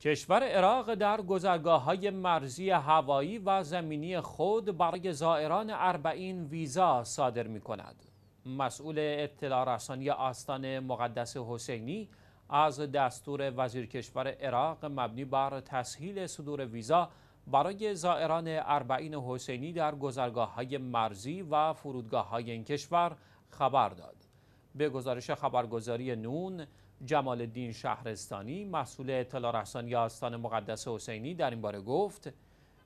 کشور عراق در گذرگاه های مرزی هوایی و زمینی خود برای زائران اربعین ویزا صادر می کند. مسئول اطلاع رسانی آستان مقدس حسینی از دستور وزیر کشور عراق مبنی بر تسهیل صدور ویزا برای زائران اربعین حسینی در گذرگاه های مرزی و فرودگاه های این کشور خبر داد. به گزارش خبرگزاری نون، جمال الدین شهرستانی مسئول اطلاع رسانی آستان مقدس حسینی در این باره گفت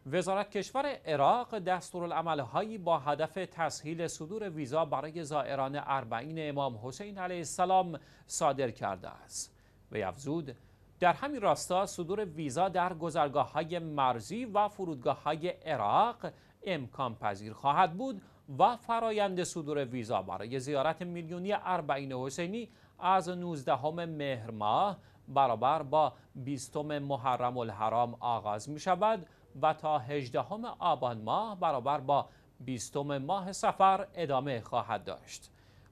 وزارت کشور عراق دستورالعملهایی با هدف تسهیل صدور ویزا برای زائران اربعین امام حسین علیه السلام صادر کرده است و افزود در همین راستا صدور ویزا در گذرگاه های مرزی و فرودگاه های عراق امکان پذیر خواهد بود و فرایند صدور ویزا برای زیارت میلیونی اربعین حسینی از 19 مهر ماه برابر با 20 محرم الحرام آغاز می شود و تا 18 آبان ماه برابر با 20 ماه سفر ادامه خواهد داشت.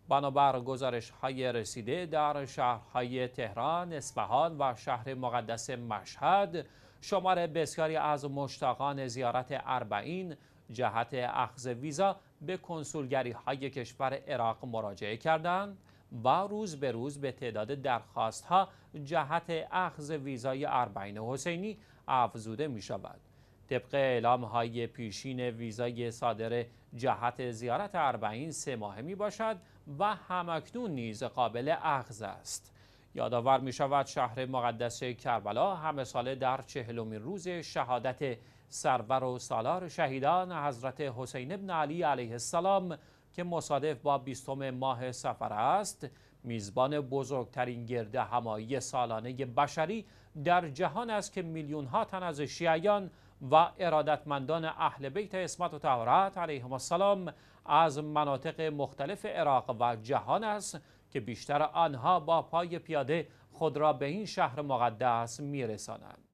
بنابر گزارش های رسیده در شهرهای تهران، اصفهان و شهر مقدس مشهد شماره بسیاری از مشتاقان زیارت اربعین جهت اخذ ویزا به کنسولگری های کشور عراق مراجعه کردند و روز به روز به تعداد درخواست ها جهت اخذ ویزای اربعین حسینی افزوده می شود. طبق اعلام های پیشین ویزای صادر جهت زیارت اربعین سه ماهه می باشد و همکنون نیز قابل اخذ است. یادآور می شود شهر مقدس کربلا همه ساله در چهلمین روز شهادت سرور و سالار شهیدان حضرت حسین ابن علی علیه السلام که مصادف با بیستم ماه سفر است میزبان بزرگترین گرده همایی سالانه بشری در جهان است که میلیون ها تن از شیعیان و ارادتمندان اهل بیت اسمت و تهارت علیهم السلام از مناطق مختلف عراق و جهان است که بیشتر آنها با پای پیاده خود را به این شهر مقدس میرسانند.